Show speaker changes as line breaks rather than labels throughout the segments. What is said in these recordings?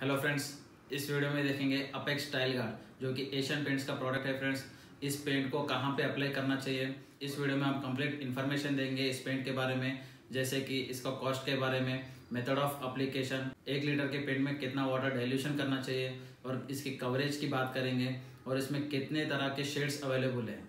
hello friends इस video में देखेंगे अपेक्स स्टाइल गार्ड जो कि एशियन पेंट्स का प्रोडक्ट है फ्रेंड्स इस पेंट को कहाँ पे अप्लाई करना चाहिए इस वीडियो में हम कंप्लीट इन्फॉर्मेशन देंगे इस पेंट के बारे में जैसे कि इसका कॉस्ट के बारे में मेथड ऑफ अप्लीकेशन एक लीटर के पेंट में कितना वाटर डाइल्यूशन करना चाहिए और इसकी कवरेज की बात करेंगे और इसमें कितने तरह के शेड्स अवेलेबल हैं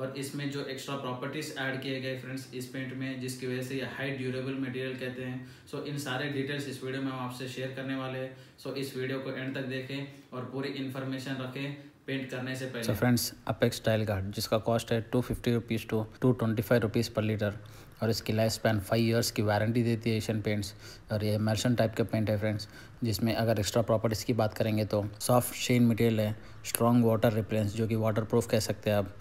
और इसमें जो एक्स्ट्रा प्रॉपर्टीज़ ऐड किए गए फ्रेंड्स इस पेंट में जिसकी वजह से ये हाई ड्यूरेबल मटेरियल कहते हैं सो so, इन सारे डिटेल्स इस वीडियो में हम आपसे शेयर करने वाले हैं सो so, इस वीडियो को एंड तक देखें और पूरी इन्फॉर्मेशन रखें पेंट करने से पहले फ्रेंड्स अपेक्स टाइल गार्ड जिसका कॉस्ट है two fifty rupees two two twenty five rupees per litre और इसकी लाइफ स्पैन फाइव ईयर्स की वारंटी देती है एशियन पेंट्स और ये मर्शन टाइप के पेंट है फ्रेंड्स जिसमें अगर एक्स्ट्रा प्रॉपर्टीज़ की बात करेंगे तो सॉफ्ट शेन मटेरियल है स्ट्रॉन्ग वाटर रिपेलेंस जो कि वाटर प्रूफ कह सकते हैं आप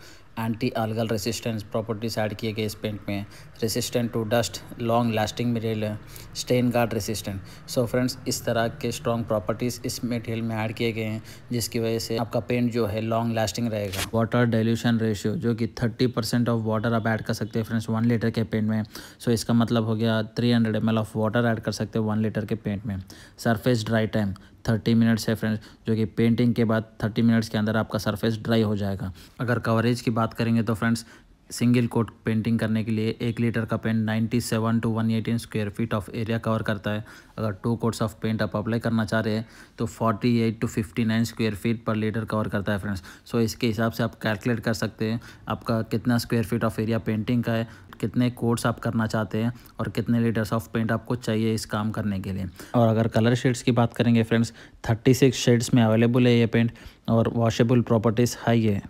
anti algal resistance properties add किए गए इस पेंट में resistant to dust long lasting material stain guard resistant so friends इस तरह के स्ट्रॉन्ग प्रॉपर्टीज़ इस मटेरियल में ऐड किए गए हैं जिसकी वजह से आपका पेंट जो है लॉन्ग लास्टिंग रहेगा वाटर डाइल्यूशन रेशियो जो कि थर्टी परसेंट ऑफ वाटर आप ऐड कर सकते हैं फ्रेंड्स वन लीटर के पेंट में सो so, इसका मतलब हो गया three hundred M of water add कर सकते हैं वन लीटर के पेंट में surface dry time thirty minutes है फ्रेंड्स जो कि पेंटिंग के बाद थर्टी मिनट्स के अंदर आपका सरफेस ड्राई हो जाएगा अगर कवरेज की बात करेंगे तो फ्रेंड्स सिंगल कोट पेंटिंग करने के लिए एक लीटर का paint 97 two one eighteen square feet of area cover करता है अगर टू कोट्स ऑफ पेंट आप अप्लाई करना चाह रहे हैं तो 48 two fifty nine square feet per litre cover करता है फ्रेंड्स सो so, इसके हिसाब से आप कैलकुलेट कर सकते हैं आपका कितना square feet of area painting का है कितने कोट्स आप करना चाहते हैं और कितने लीटर्स ऑफ पेंट आपको चाहिए इस काम करने के लिए और अगर कलर शेड्स की बात करेंगे फ्रेंड्स थर्टी सिक्स शेड्स में अवेलेबल है ये पेंट और वॉशेबल प्रॉपर्टीज़ हाई है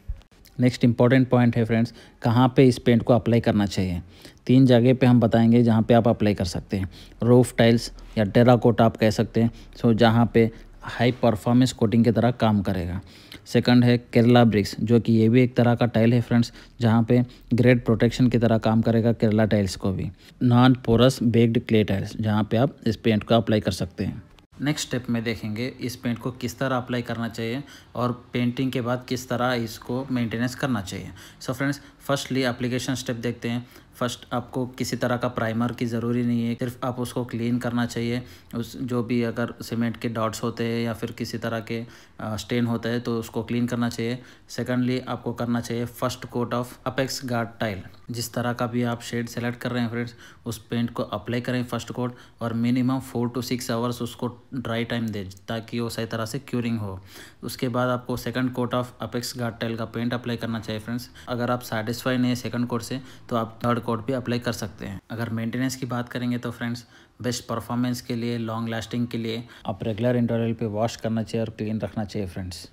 नेक्स्ट इंपॉर्टेंट पॉइंट है फ्रेंड्स कहाँ पे इस पेंट को अप्लाई करना चाहिए तीन जगह पे हम बताएंगे जहाँ पे आप अप्लाई कर सकते हैं रूफ टाइल्स या कोट आप कह सकते हैं सो जहाँ पे हाई परफॉर्मेंस कोटिंग की तरह काम करेगा सेकंड है केरला ब्रिक्स जो कि ये भी एक तरह का टाइल है फ्रेंड्स जहाँ पे ग्रेड प्रोटेक्शन की तरह काम करेगा केरला टाइल्स को भी non porous baked clay tiles जहाँ पे आप इस पेंट को अप्लाई कर सकते हैं नेक्स्ट स्टेप में देखेंगे इस पेंट को किस तरह अप्लाई करना चाहिए और पेंटिंग के बाद किस तरह इसको मेंटेनेंस करना चाहिए so friends firstly application step देखते हैं फर्स्ट आपको किसी तरह का प्राइमर की ज़रूरी नहीं है सिर्फ आप उसको क्लीन करना चाहिए उस जो भी अगर सीमेंट के डॉट्स होते हैं या फिर किसी तरह के स्टेन होते हैं तो उसको क्लीन करना चाहिए सेकेंडली आपको करना चाहिए first coat of Apex guard tile जिस तरह का भी आप शेड सेलेक्ट कर रहे हैं फ्रेंड्स उस पेंट को अप्लाई करें फर्स्ट कोट और minimum four two six hours उसको ड्राई टाइम दें ताकि वो सही तरह से क्यूरिंग हो उसके बाद आपको second coat of Apex guard tile का पेंट अप्लाई करना चाहिए फ्रेंड्स अगर आप सेटिस्फाई नहीं है सेकंड कोट से तो आप थर्ड कोट भी अप्लाई कर सकते हैं अगर मेंटेनेंस की बात करेंगे तो फ्रेंड्स बेस्ट परफॉर्मेंस के लिए लॉन्ग लास्टिंग के लिए आप रेगुलर इंटरवल पर वॉश करना चाहिए और क्लीन रखना चाहिए फ्रेंड्स